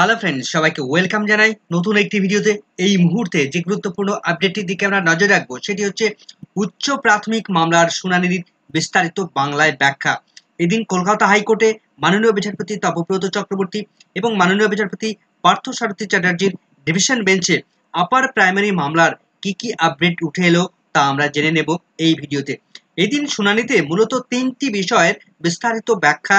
Hello friends সবাইকে welcome জানাই নতুন একটি ভিডিওতে এই মুহূর্তে যে গুরুত্বপূর্ণ আপডেটটির দিকে আমরা নজর রাখবো সেটি হচ্ছে উচ্চ প্রাথমিক মামলার শুনানির বিস্তারিত বাংলায় ব্যাখ্যা এদিন কলকাতা হাইকোর্টে মাননীয় বিচারপতি তপব্রত চক্রবর্তী এবং মাননীয় বিচারপতি পার্থ সারথী চ্যাটার্জির ডিভিশন বেঞ্চে আপার প্রাইমারি মামলার কি কি আপডেট উঠে এলো তা আমরা জেনে নেব এই ভিডিওতে এদিন শুনানিতে মূলত তিনটি বিষয়ের বিস্তারিত ব্যাখ্যা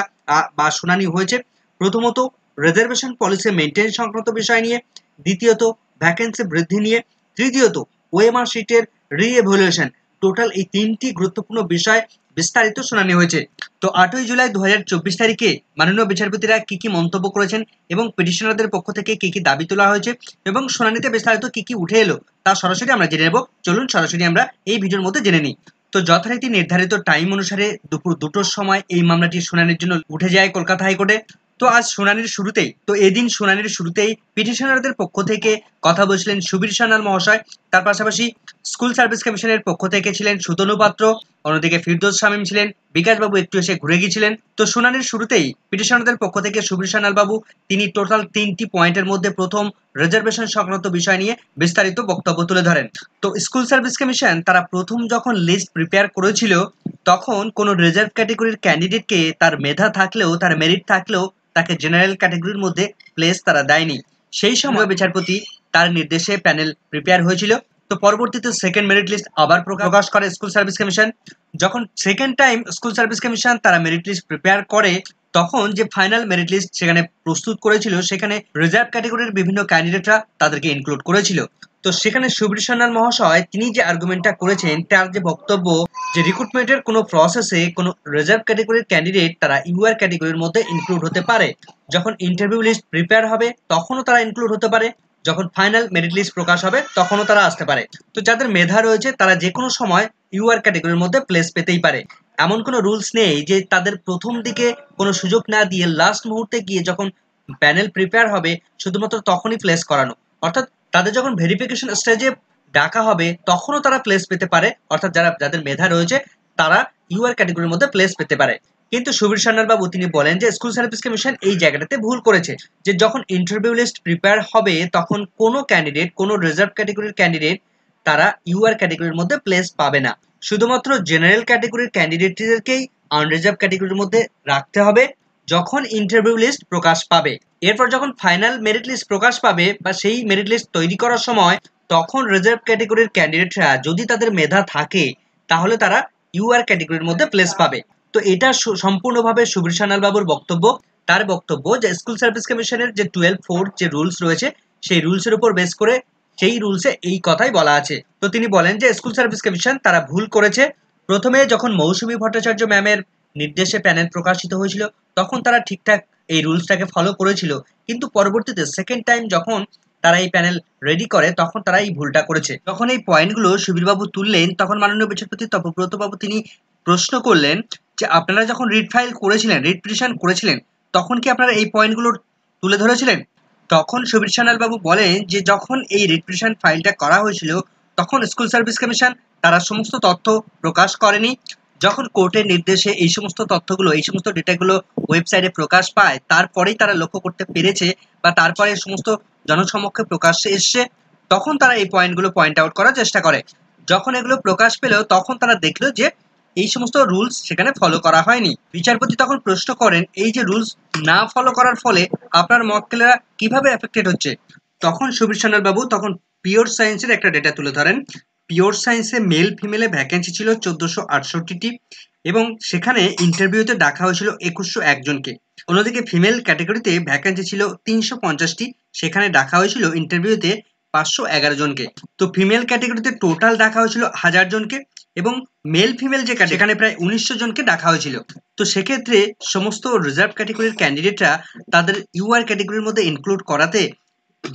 বা শুনানি হয়েছে প্রথমত রিজার্ভেশন পলিসি মেনটেন সংক্রান্ত বিষয় নিয়ে দ্বিতীয়ত ভ্যাকেন্সি বৃদ্ধি নিয়ে তৃতীয়ত ওএমআর শিটের রিএভ্যালুয়েশন টোটাল এই তিনটি গুরুত্বপূর্ণ বিষয় বিস্তারিত শুনানি হয়েছে তো আটই জুলাই দু তারিখে মাননীয় বিচারপতিরা কি কি মন্তব্য করেছেন এবং পিটিশনারদের পক্ষ থেকে কি কি দাবি তোলা হয়েছে এবং শুনানিতে বিস্তারিত কি কি উঠে এলো তা সরাসরি আমরা জেনে নেব চলুন সরাসরি আমরা এই ভিডিওর মধ্যে জেনে নিই তো যথারীতি নির্ধারিত টাইম অনুসারে দুপুর দুটোর সময় এই মামলাটি শুনানির জন্য উঠে যায় কলকাতা হাইকোর্টে তো আজ শুনানির শুরুতেই তো এদিন শুনানির শুরুতেই পিটিশনারদের পক্ষ থেকে কথা বলছিলেন সুবীর সান্যাল মহাশয় তার পাশাপাশি স্কুল সার্ভিস কমিশনের পক্ষ থেকে ছিলেন সুতনু পাত্র অন্যদিকে ফিরদোস শামীম ছিলেন বিকাশবাবু একটু এসে ঘুরে গিয়েছিলেন তো শুনানির শুরুতেই পিটিশনারদের পক্ষ থেকে সুবীর সান্যাল বাবু তিনি টোটাল তিনটি পয়েন্টের মধ্যে প্রথম রিজার্ভেশন সংক্রান্ত বিষয় নিয়ে বিস্তারিত বক্তব্য তুলে ধরেন তো স্কুল সার্ভিস কমিশন তারা প্রথম যখন লিস্ট প্রিপেয়ার করেছিল তখন কোনো রিজার্ভ ক্যাটেগরির ক্যান্ডিডেটকে তার মেধা থাকলেও তার মেরিট থাকলেও তাকে জেনারেল ক্যাটাগরির মধ্যে প্লেস তারা দেয়নি সেই সময় হ্যাঁ। বিচারপতি তার নির্দেশে প্যানেল প্রিপেয়ার হয়েছিল তো পরবর্তীতে সেকেন্ড মেরিট লিস্ট আবার প্রকাশ করে স্কুল সার্ভিস কমিশন যখন second time school service commission তারা মেরিট লিস্ট প্রিপেয়ার করে তখন যে ফাইনাল মেরিট লিস্ট সেখানে প্রস্তুত করেছিল সেখানে রিজার্ভ ক্যাটাগরির বিভিন্ন ক্যান্ডিডেটরা তাদেরকে ইনক্লুড করেছিল তো সেখানে সুবীর সান্যাল মহাশয় তিনি যে আর্গুমেন্টটা করেছেন তার যে বক্তব্য যে রিক্রুটমেন্টের কোনো প্রসেসে কোনো রিজার্ভ ক্যাটাগরির ক্যান্ডিডেট তারা ইউআর ক্যাটাগরির মধ্যে ইনক্লুড হতে পারে যখন ইন্টারভিউ লিস্ট প্রিপেয়ার হবে তখনও তারা ইনক্লুড হতে পারে যখন ফাইনাল মেরিট লিস্ট প্রকাশ হবে তখনও তারা আসতে পারে তো যাদের মেধা রয়েছে তারা যে কোনো সময় ইউআর ক্যাটাগরির মধ্যে প্লেস পেতেই পারে এমন কোনো রুলস নেই যে তাদের প্রথম দিকে কোনো সুযোগ না দিয়ে লাস্ট মুহূর্তে গিয়ে যখন প্যানেল প্রিপেয়ার হবে শুধুমাত্র তখনই প্লেস করানো অর্থাৎ তাদের যখন ভেরিফিকেশন স্টেজে ডাকা হবে তখনও তারা প্লেস পেতে পারে অর্থাৎ যারা যাদের মেধা রয়েছে তারা ইউআর ক্যাটাগরির মধ্যে প্লেস পেতে পারে কিন্তু সুবীর সান্নার বাবু তিনি বলেন যে স্কুল সার্ভিস কমিশন এই জায়গাটাতে ভুল করেছে যে যখন ইন্টারভিউ লিস্ট প্রিপেয়ার হবে তখন কোনো ক্যান্ডিডেট কোনো রিজার্ভ ক্যাটাগরির ক্যান্ডিডেট তারা ইউআর ক্যাটাগরির মধ্যে প্লেস পাবে না শুধুমাত্র জেনারেল ক্যাটেগরির ক্যান্ডিডেটদেরকেই আনরিজার্ভ ক্যাটেগরির মধ্যে রাখতে হবে যখন ইন্টারভিউ লিস্ট প্রকাশ পাবে এরপর যখন ফাইনাল মেরিট লিস্ট প্রকাশ পাবে বা সেই মেরিট লিস্ট তৈরি করার সময় তখন রিজার্ভ ক্যাটেগরির ক্যান্ডিডেটরা যদি তাদের মেধা থাকে তাহলে তারা ইউআর ক্যাটেগরির মধ্যে প্লেস পাবে তো এটা সম্পূর্ণভাবে সুবীর সানাল বাবুর বক্তব্য তার বক্তব্য যে স্কুল সার্ভিস কমিশনের যে টুয়েলভ ফোর যে রুলস রয়েছে সেই রুলসের উপর বেস করে সেই রুলসে এই কথাই বলা আছে তো তিনি বলেন যে স্কুল সার্ভিস কমিশন তারা ভুল করেছে প্রথমে যখন মৌসুমী ভট্টাচার্য ম্যামের নির্দেশে প্যানেল প্রকাশিত হয়েছিল তখন তারা ঠিকঠাক এই রুলসটাকে ফলো করেছিল কিন্তু পরবর্তীতে সেকেন্ড টাইম যখন তারা এই প্যানেল রেডি করে তখন তারা এই ভুলটা করেছে যখন এই পয়েন্টগুলো সুবীরবাবু তুললেন তখন মাননীয় বিচারপতি তপব্রতবাবু তিনি প্রশ্ন করলেন যে আপনারা যখন রিট ফাইল করেছিলেন রিট পিটিশন করেছিলেন তখন কি আপনারা এই পয়েন্টগুলোর তুলে ধরেছিলেন তখন সুবীর সানালবাবু বলেন যে যখন এই রিপ্রেশন ফাইলটা করা হয়েছিল তখন স্কুল সার্ভিস কমিশন তারা সমস্ত তথ্য প্রকাশ করেনি যখন কোর্টের নির্দেশে এই সমস্ত তথ্যগুলো এই সমস্ত ডেটাগুলো ওয়েবসাইটে প্রকাশ পায় তারপরেই তারা লক্ষ্য করতে পেরেছে বা তারপরে সমস্ত জনসমক্ষে প্রকাশ্যে এসছে তখন তারা এই পয়েন্টগুলো পয়েন্ট আউট করার চেষ্টা করে যখন এগুলো প্রকাশ পেল তখন তারা দেখলো যে এই সমস্ত রুলস সেখানে ফলো করা হয়নি বিচারপতি তখন প্রশ্ন করেন এই যে রুলস না ফলো করার ফলে আপনার মক্কেলেরা কিভাবে এফেক্টেড হচ্ছে তখন সুবীর সান্যাল বাবু তখন পিওর সায়েন্সের একটা ডেটা তুলে ধরেন পিওর সায়েন্সে মেল ফিমেলে ভ্যাকেন্সি ছিল চোদ্দোশো আটষট্টিটি এবং সেখানে ইন্টারভিউতে ডাকা হয়েছিল একুশশো একজনকে অন্যদিকে ফিমেল ক্যাটাগরিতে ভ্যাকেন্সি ছিল তিনশো পঞ্চাশটি সেখানে ডাকা হয়েছিল ইন্টারভিউতে পাঁচশো এগারো জনকে তো ফিমেল ক্যাটেগরিতে টোটাল ডাকা হয়েছিল হাজার জনকে এবং মেল ফিমেল যে এখানে প্রায় উনিশশো জনকে ডাকা হয়েছিল তো সেক্ষেত্রে সমস্ত রিজার্ভ ক্যাটেগরির ক্যান্ডিডেটরা তাদের ইউআর ক্যাটেগরির মধ্যে ইনক্লুড করাতে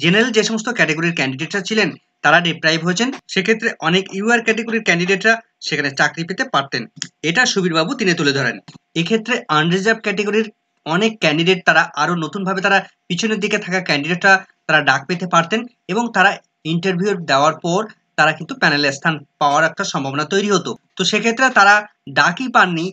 জেনারেল যে সমস্ত ক্যাটেগরির ক্যান্ডিডেটরা ছিলেন তারা ডিপ্রাইভ হয়েছেন সেক্ষেত্রে অনেক ইউআর ক্যাটেগরির ক্যান্ডিডেটরা সেখানে চাকরি পেতে পারতেন এটা সুবীরবাবু তিনি তুলে ধরেন এক্ষেত্রে আনরিজার্ভ ক্যাটেগরির অনেক ক্যান্ডিডেট তারা আরও নতুনভাবে তারা পিছনের দিকে থাকা ক্যান্ডিডেটরা তারা ডাক পেতে পারতেন এবং তারা ইন্টারভিউ দেওয়ার পর তারা কিন্তু প্যানেলে স্থান পাওয়ার একটা সম্ভাবনা তৈরি হতো তো সেক্ষেত্রে তারা ডাকই পাননি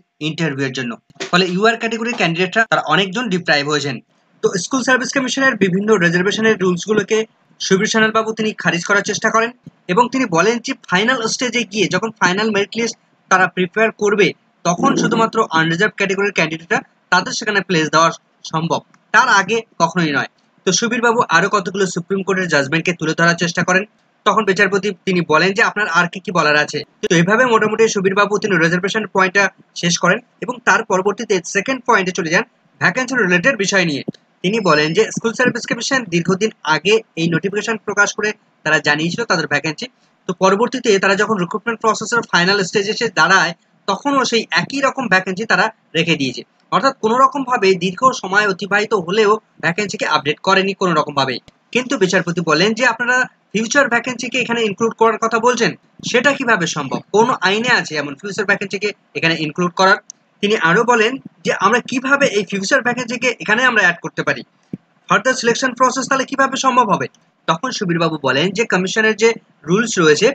এর জন্য ফলে ইউআর ক্যাটাগরির ক্যান্ডিডেটরা তারা অনেকজন ডিপ্রাইভ হয়েছেন তো স্কুল সার্ভিস কমিশনের বিভিন্ন রেজার্ভেশনের রুলসগুলোকে সুবীর সানালবাবু তিনি খারিজ করার চেষ্টা করেন এবং তিনি বলেন যে ফাইনাল স্টেজে গিয়ে যখন ফাইনাল মেরিট লিস্ট তারা প্রিপেয়ার করবে তখন শুধুমাত্র আনরিজার্ভ ক্যাটাগরির ক্যান্ডিডেটরা তাদের সেখানে প্লেস দেওয়া সম্ভব তার আগে কখনোই নয় তো সুবীরবাবু আরও কতগুলো সুপ্রিম কোর্টের জাজমেন্টকে তুলে ধরার চেষ্টা করেন তখন বিচারপতি তিনি বলেন যে আপনার আর কি কি বলার আছে তো এভাবে মোটামুটি সুবীরবাবু তিনি রিজার্ভেশন পয়েন্টটা শেষ করেন এবং তার পরবর্তীতে সেকেন্ড পয়েন্টে চলে যান ভ্যাকেন্সি রিলেটেড বিষয় নিয়ে তিনি বলেন যে স্কুল সার্ভিস কমিশন দীর্ঘদিন আগে এই নোটিফিকেশন প্রকাশ করে তারা জানিয়েছিল তাদের ভ্যাকেন্সি তো পরবর্তীতে তারা যখন রিক্রুটমেন্ট প্রসেসের ফাইনাল স্টেজে এসে দাঁড়ায় তখনও সেই একই রকম ভ্যাকেন্সি তারা রেখে দিয়েছে অর্থাৎ কোনো ভাবে দীর্ঘ সময় অতিবাহিত হলেও ভ্যাকেন্সিকে আপডেট করেনি কোনো রকমভাবে কিন্তু বিচারপতি বলেন যে আপনারা ফিউচার ভ্যাকেন্সিকে এখানে ইনক্লুড করার কথা বলছেন সেটা কিভাবে সম্ভব কোন আইনে আছে এমন ফিউচার ভ্যাকেন্সিকে এখানে ইনক্লুড করার তিনি আরও বলেন যে আমরা কিভাবে এই ফিউচার ভ্যাকেন্সিকে এখানে আমরা অ্যাড করতে পারি ফার্দার সিলেকশন প্রসেস তাহলে কিভাবে সম্ভব হবে তখন সুবীরবাবু বলেন যে কমিশনের যে রুলস রয়েছে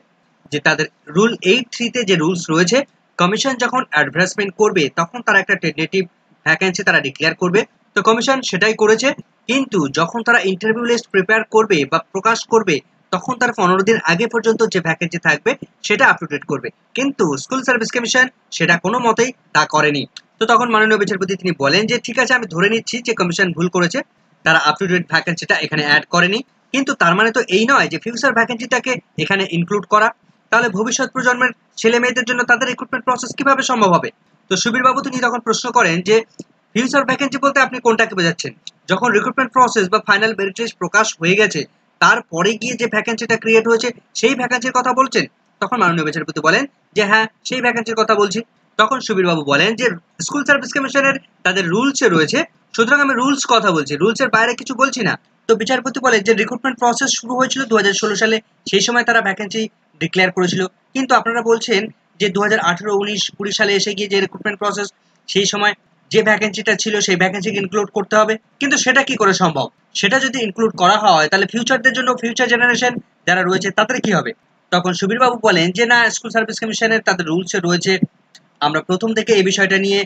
যে তাদের রুল এইট থ্রিতে যে রুলস রয়েছে কমিশন যখন অ্যাডভার্টাইজমেন্ট করবে তখন তারা একটা টেন্টেটিভ ভ্যাকেন্সি তারা ডিক্লেয়ার করবে তো কমিশন সেটাই করেছে কিন্তু যখন তারা ইন্টারভিউ লিস্ট প্রিপেয়ার করবে বা প্রকাশ করবে তখন তার পনেরো দিন আগে পর্যন্ত যে ভ্যাকেন্সি থাকবে সেটা আপডেট করবে কিন্তু স্কুল সার্ভিস কমিশন সেটা কোনো মতেই তা করেনি তো তখন মাননীয় বিচারপতি তিনি বলেন যে ঠিক আছে আমি ধরে নিচ্ছি যে কমিশন ভুল করেছে তারা আপ টু ডেট ভ্যাকেন্সিটা এখানে অ্যাড করেনি কিন্তু তার মানে তো এই নয় যে ফিউচার ভ্যাকেন্সিটাকে এখানে ইনক্লুড করা তাহলে ভবিষ্যৎ প্রজন্মের ছেলে মেয়েদের জন্য তাদের রিক্রুটমেন্ট প্রসেস কিভাবে সম্ভব হবে তো সুবীর বাবু তিনি তখন প্রশ্ন করেন যে ফিউচার ভ্যাকেন্সি বলতে আপনি কোনটাকে বোঝাচ্ছেন যখন রিক্রুটমেন্ট প্রসেস বা ফাইনাল মেরিট প্রকাশ হয়ে গেছে তারপরে গিয়ে যে ভ্যাকেন্সিটা ক্রিয়েট হয়েছে সেই ভ্যাকেন্সির কথা বলছেন তখন মাননীয় বিচারপতি বলেন যে হ্যাঁ সেই ভ্যাকেন্সির কথা বলছি তখন সুবীর বাবু বলেন যে স্কুল সার্ভিস কমিশনের তাদের রুলসে রয়েছে সুতরাং আমি রুলস কথা বলছি রুলসের বাইরে কিছু বলছি না তো বিচারপতি বলেন যে রিক্রুটমেন্ট প্রসেস শুরু হয়েছিল দু সালে সেই সময় তারা ভ্যাকেন্সি ডিক্লেয়ার করেছিল কিন্তু আপনারা বলছেন যে দু হাজার আঠেরো উনিশ কুড়ি সালে এসে গিয়ে যে রিক্রুটমেন্ট প্রসেস সেই সময় যে ভ্যাকেন্সিটা ছিল সেই ভ্যাকেন্সিকে ইনক্লুড করতে হবে কিন্তু সেটা কি করে সম্ভব সেটা যদি ইনক্লুড করা হয় তাহলে ফিউচারদের জন্য ফিউচার জেনারেশন যারা রয়েছে তাদের কি হবে তখন সুবীরবাবু বলেন যে না স্কুল সার্ভিস কমিশনের তাদের রুলস রয়েছে আমরা প্রথম থেকে এই বিষয়টা নিয়ে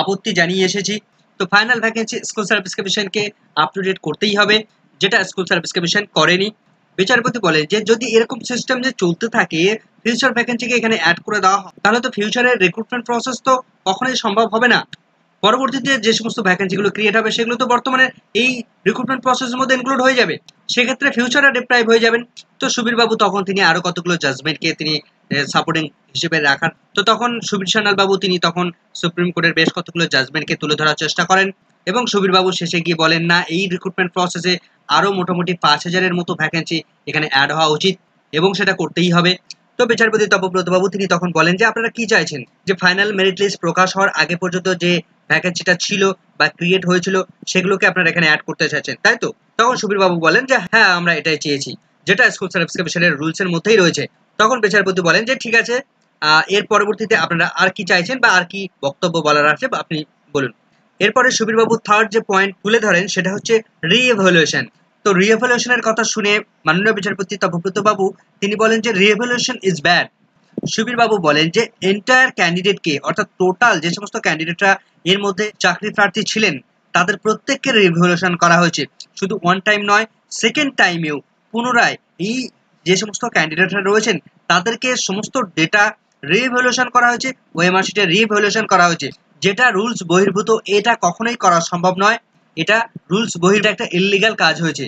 আপত্তি জানিয়ে এসেছি তো ফাইনাল ভ্যাকেন্সি স্কুল সার্ভিস কমিশনকে আপ টু ডেট করতেই হবে যেটা স্কুল সার্ভিস কমিশন করেনি বিচারপতি বলেন যে যদি এরকম সিস্টেম যে চলতে থাকে ফিউচার ভ্যাকেন্সিকে এখানে অ্যাড করে দেওয়া হয় তাহলে তো ফিউচারের রিক্রুটমেন্ট প্রসেস তো কখনোই সম্ভব হবে না পরবর্তীতে যে সমস্ত ভ্যাকেন্সিগুলো ক্রিয়েট হবে সেগুলো তো বর্তমানে এই রিক্রুটমেন্ট প্রসেসের মধ্যে ইনক্লুড হয়ে যাবে সেক্ষেত্রে ফিউচারে ডিপ্রাইভ হয়ে যাবেন তো সুবীরবাবু তখন তিনি আরও কতগুলো জাজমেন্টকে তিনি সাপোর্টিং হিসেবে রাখার তো তখন সুবীর সান্যালবাবু তিনি তখন সুপ্রিম কোর্টের বেশ কতগুলো জাজমেন্টকে তুলে ধরার চেষ্টা করেন এবং সুবীরবাবু শেষে গিয়ে বলেন না এই রিক্রুটমেন্ট প্রসেসে আরও মোটামুটি পাঁচ হাজারের মতো ভ্যাকেন্সি এখানে অ্যাড হওয়া উচিত এবং সেটা করতেই হবে তো বিচারপতি তপব্রতবাবু তিনি তখন বলেন যে আপনারা কি চাইছেন যে ফাইনাল মেরিট লিস্ট প্রকাশ হওয়ার আগে পর্যন্ত যে ভ্যাকেন্সিটা ছিল বা ক্রিয়েট হয়েছিল সেগুলোকে আপনারা এখানে অ্যাড করতে চাইছেন তাই তো তখন সুবীরবাবু বলেন যে হ্যাঁ আমরা এটাই চেয়েছি যেটা স্কুল সার্ভিস রুলসের মধ্যেই রয়েছে তখন বিচারপতি বলেন যে ঠিক আছে এর পরবর্তীতে আপনারা আর কি চাইছেন বা আর কি বক্তব্য বলার আছে আপনি বলুন এরপরে সুবীরবাবু থার্ড যে পয়েন্ট তুলে ধরেন সেটা হচ্ছে রিএভলিউশন তো রিএভলিউশনের কথা শুনে মাননীয় বিচারপতি তপব্রত বাবু তিনি বলেন যে রিএভলিউশন ইজ ব্যাড সুবীর বাবু বলেন যে এন্টায়ার ক্যান্ডিডেটকে অর্থাৎ টোটাল যে সমস্ত ক্যান্ডিডেটরা এর মধ্যে চাকরি প্রার্থী ছিলেন তাদের প্রত্যেককে রিভলিউশন করা হয়েছে শুধু ওয়ান টাইম নয় সেকেন্ড টাইমেও পুনরায় এই যে সমস্ত ক্যান্ডিডেটরা রয়েছেন তাদেরকে সমস্ত ডেটা রিভলিউশন করা হয়েছে ওএমআর রিভলিউশন করা হয়েছে যেটা রুলস বহির্ভূত এটা কখনোই করা সম্ভব নয় এটা রুলস বহির একটা ইললিগাল কাজ হয়েছে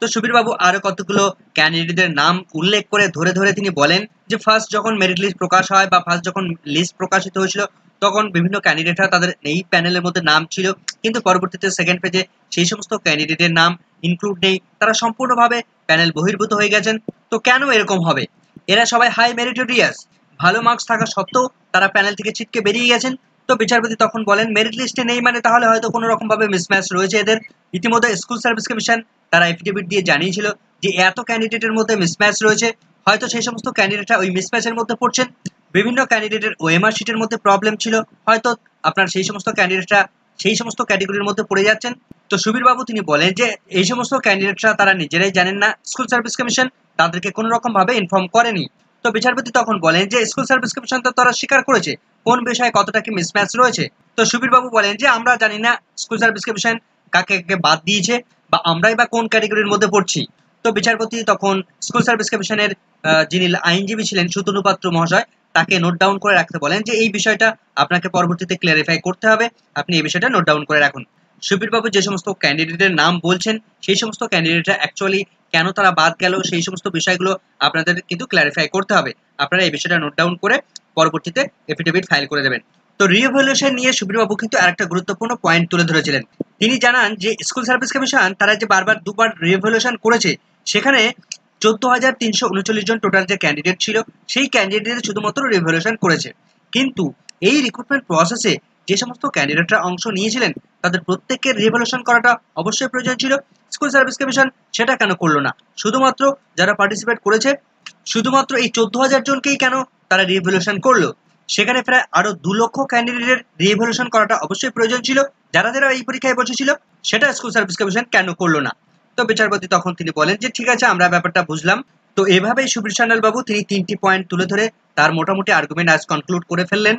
তো সুবীরবাবু আরও কতগুলো ক্যান্ডিডেটদের নাম উল্লেখ করে ধরে ধরে তিনি বলেন যে ফার্স্ট যখন মেরিট লিস্ট প্রকাশ হয় বা ফার্স্ট যখন লিস্ট প্রকাশিত হয়েছিল তখন বিভিন্ন ক্যান্ডিডেটরা তাদের এই প্যানেলের মধ্যে নাম ছিল কিন্তু পরবর্তীতে সেকেন্ড পেজে সেই সমস্ত ক্যান্ডিডেটের নাম ইনক্লুড নেই তারা সম্পূর্ণভাবে প্যানেল বহির্ভূত হয়ে গেছেন তো কেন এরকম হবে এরা সবাই হাই মেরিটোরিয়াস ভালো মার্কস থাকা সত্ত্বেও তারা প্যানেল থেকে ছিটকে বেরিয়ে গেছেন তো বিচারপতি তখন বলেন মেরিট লিস্টে নেই মানে তাহলে হয়তো কোনো রকমভাবে মিসম্যাচ রয়েছে এদের ইতিমধ্যে স্কুল সার্ভিস কমিশন তারা এফিডেভিট দিয়ে জানিয়েছিল যে এত ক্যান্ডিডেটের মধ্যে মিসম্যাচ রয়েছে হয়তো সেই সমস্ত ক্যান্ডিডেটরা ওই মিসম্যাচের মধ্যে পড়ছেন বিভিন্ন ক্যান্ডিডেটের ওএমআর শিটের মধ্যে প্রবলেম ছিল হয়তো আপনার সেই সমস্ত ক্যান্ডিডেটরা সেই সমস্ত ক্যাটেগরির মধ্যে পড়ে যাচ্ছেন তো সুবীরবাবু তিনি বলেন যে এই সমস্ত ক্যান্ডিডেটরা তারা নিজেরাই জানেন না স্কুল সার্ভিস কমিশন তাদেরকে কোনো রকমভাবে ইনফর্ম করেনি তো বিচারপতি তখন বলেন যে স্কুল সার্ভিস কমিশন তো তারা স্বীকার করেছে কোন বিষয়ে কতটা কি মিসম্যাচ রয়েছে তো সুবীরবাবু বলেন যে আমরা জানি না স্কুল সার্ভিস কমিশন কাকে কাকে বাদ দিয়েছে বা আমরাই বা কোন ক্যাটাগরির মধ্যে পড়ছি তো বিচারপতি তখন স্কুল সার্ভিস কমিশনের যিনি আইনজীবী ছিলেন সুতনুপাত্র মহাশয় তাকে নোট ডাউন করে রাখতে বলেন যে এই বিষয়টা আপনাকে পরবর্তীতে ক্লিয়ারিফাই করতে হবে আপনি এই বিষয়টা নোট ডাউন করে রাখুন সুবীরবাবু যে সমস্ত ক্যান্ডিডেটের নাম বলছেন সেই সমস্ত ক্যান্ডিডেটরা অ্যাকচুয়ালি কেন তারা বাদ গেল সেই সমস্ত বিষয়গুলো আপনাদের কিন্তু ক্লারিফাই করতে হবে আপনারা এই বিষয়টা নোট ডাউন করে পরবর্তীতে এফিডেভিট ফাইল করে দেবেন তো রিভলিউশন নিয়ে সুপ্রিমবাবু কিন্তু আরেকটা গুরুত্বপূর্ণ পয়েন্ট তুলে ধরেছিলেন তিনি জানান যে স্কুল সার্ভিস কমিশন তারা যে বারবার দুবার রিভলিউশন করেছে সেখানে চোদ্দ হাজার তিনশো উনচল্লিশ জন টোটাল যে ক্যান্ডিডেট ছিল সেই ক্যান্ডিডেট শুধুমাত্র রিভলিউশন করেছে কিন্তু এই রিক্রুটমেন্ট প্রসেসে যে সমস্ত ক্যান্ডিডেটরা অংশ নিয়েছিলেন তাদের প্রত্যেকের রিভলিউশন করাটা অবশ্যই প্রয়োজন ছিল স্কুল সার্ভিস কমিশন সেটা কেন করলো না শুধুমাত্র যারা পার্টিসিপেট করেছে শুধুমাত্র এই চোদ্দ হাজার জনকেই কেন তারা রিভলিউশন করলো সেখানে প্রায় আরো দু লক্ষ ক্যান্ডিডেটের রিভলিউশন করাটা অবশ্যই প্রয়োজন ছিল যারা যারা এই পরীক্ষায় বসেছিল সেটা স্কুল সার্ভিস কমিশন কেন করলো না তো বিচারপতি তখন তিনি বলেন যে ঠিক আছে আমরা ব্যাপারটা বুঝলাম তো এভাবেই সুবীর সান্যাল বাবু তিনি তিনটি পয়েন্ট তুলে ধরে তার মোটামুটি আর্গুমেন্ট আজ কনক্লুড করে ফেললেন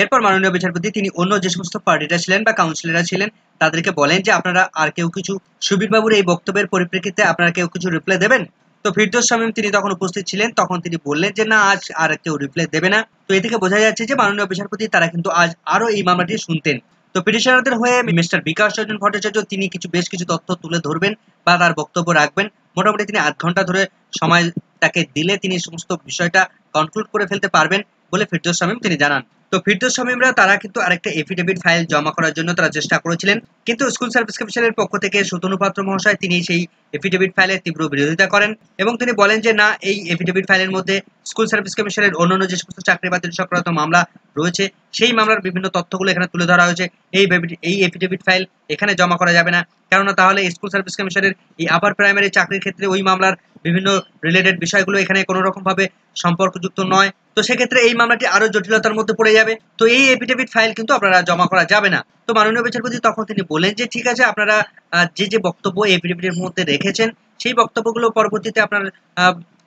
এরপর মাননীয় বিচারপতি তিনি অন্য যে সমস্ত পার্টিরা ছিলেন বা কাউন্সিলররা ছিলেন তাদেরকে বলেন যে আপনারা আর কেউ কিছু সুবীর বাবুর এই বক্তব্যের পরিপ্রেক্ষিতে আপনারা কেউ কিছু রিপ্লাই দেবেন তো ফিরদোস শামীম তিনি তখন উপস্থিত ছিলেন তখন তিনি বললেন যে না আজ আর কেউ রিপ্লাই দেবে না তো এ থেকে বোঝা যাচ্ছে যে মাননীয় বিচারপতি তারা কিন্তু আজ আরো এই মামলাটি শুনতেন তো পিটিশনারদের হয়ে মিস্টার বিকাশ রঞ্জন ভট্টাচার্য তিনি কিছু বেশ কিছু তথ্য তুলে ধরবেন বা তার বক্তব্য রাখবেন মোটামুটি তিনি আধ ঘন্টা ধরে সময় তাকে দিলে তিনি সমস্ত বিষয়টা কনক্লুড করে ফেলতে পারবেন বলে ফিরদোস শামীম তিনি জানান তো ফিরদোস শামীমরা তারা কিন্তু আরেকটা এফিডেভিট ফাইল জমা করার জন্য তারা চেষ্টা করেছিলেন কিন্তু স্কুল সার্ভিস কমিশনের পক্ষ থেকে সুতনু পাত্র মহাশয় তিনি সেই এফিডেভিট ফাইলের তীব্র বিরোধিতা করেন এবং তিনি বলেন যে না এই এফিডেভিট ফাইলের মধ্যে স্কুল সার্ভিস কমিশনের অন্যান্য যে সমস্ত চাকরি বাতিল সংক্রান্ত মামলা রয়েছে সেই মামলার বিভিন্ন তথ্যগুলো এখানে তুলে ধরা হয়েছে এই এই এফিডেভিট ফাইল এখানে জমা করা যাবে না কেননা তাহলে স্কুল সার্ভিস কমিশনের এই আপার প্রাইমারি চাকরির ক্ষেত্রে ওই মামলার বিভিন্ন রিলেটেড বিষয়গুলো এখানে কোনো রকমভাবে সম্পর্কযুক্ত নয় তো সেক্ষেত্রে এই মামলাটি আরও জটিলতার মধ্যে পড়ে যাবে তো এই এফিডেভিট ফাইল কিন্তু আপনারা জমা করা যাবে না তো মাননীয় বিচারপতি তখন তিনি বলেন যে ঠিক আছে আপনারা যে যে বক্তব্য এফিডেভিটের মধ্যে রেখেছেন সেই বক্তব্যগুলো পরবর্তীতে আপনার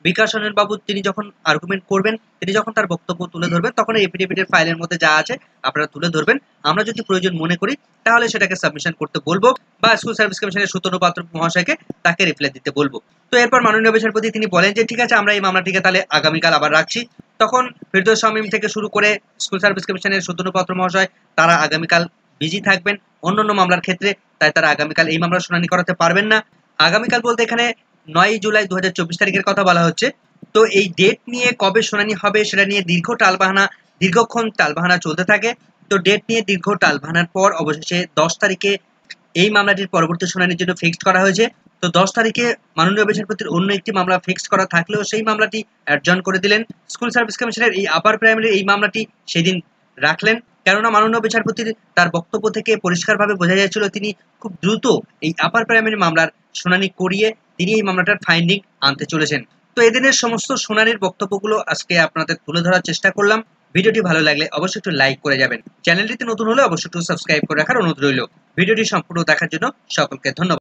বিকাশ বাবু তিনি যখন আর্গুমেন্ট করবেন তিনি যখন তার বক্তব্য তুলে ধরবেন তখন এই এফিডেভিটের ফাইলের মধ্যে যা আছে আপনারা তুলে ধরবেন আমরা যদি প্রয়োজন মনে করি তাহলে সেটাকে সাবমিশন করতে বলবো বা স্কুল সার্ভিস কমিশনের সুতনু পাত্র মহাশয়কে তাকে রিপ্লাই দিতে বলবো তো এরপর মাননীয় বিচারপতি তিনি বলেন যে ঠিক আছে আমরা এই মামলাটিকে তাহলে আগামীকাল আবার রাখছি তখন ফিরদৌস শামীম থেকে শুরু করে স্কুল সার্ভিস কমিশনের সুতনু পাত্র মহাশয় তারা আগামীকাল বিজি থাকবেন অন্যান্য মামলার ক্ষেত্রে তাই তারা আগামীকাল এই মামলার শুনানি করাতে পারবেন না আগামীকাল বলতে এখানে নয় জুলাই দু তারিখের কথা বলা হচ্ছে তো এই ডেট নিয়ে কবে শুনানি হবে সেটা নিয়ে দীর্ঘ টালবাহানা দীর্ঘক্ষণ টালবাহানা চলতে থাকে তো ডেট নিয়ে দীর্ঘ টালবাহানার পর অবশেষে দশ তারিখে এই মামলাটির পরবর্তী শুনানির জন্য ফিক্সড করা হয়েছে তো দশ তারিখে মাননীয় বিচারপতির অন্য একটি মামলা ফিক্সড করা থাকলেও সেই মামলাটি অ্যাডজন করে দিলেন স্কুল সার্ভিস কমিশনের এই আপার প্রাইমারি এই মামলাটি সেদিন রাখলেন কেননা মাননীয় বিচারপতির তার বক্তব্য থেকে পরিষ্কারভাবে বোঝা যাচ্ছিল তিনি খুব দ্রুত এই আপার প্রাইমারি মামলার শুনানি করিয়ে তিনি এই মামলাটার ফাইন্ডিং আনতে চলেছেন তো এদিনের সমস্ত শুনানির বক্তব্যগুলো আজকে আপনাদের তুলে ধরার চেষ্টা করলাম ভিডিওটি ভালো লাগলে অবশ্যই একটু লাইক করে যাবেন চ্যানেলটিতে নতুন হলে অবশ্যই একটু সাবস্ক্রাইব করে রাখার অনুরোধ রইল ভিডিওটি সম্পূর্ণ দেখার জন্য সকলকে ধন্যবাদ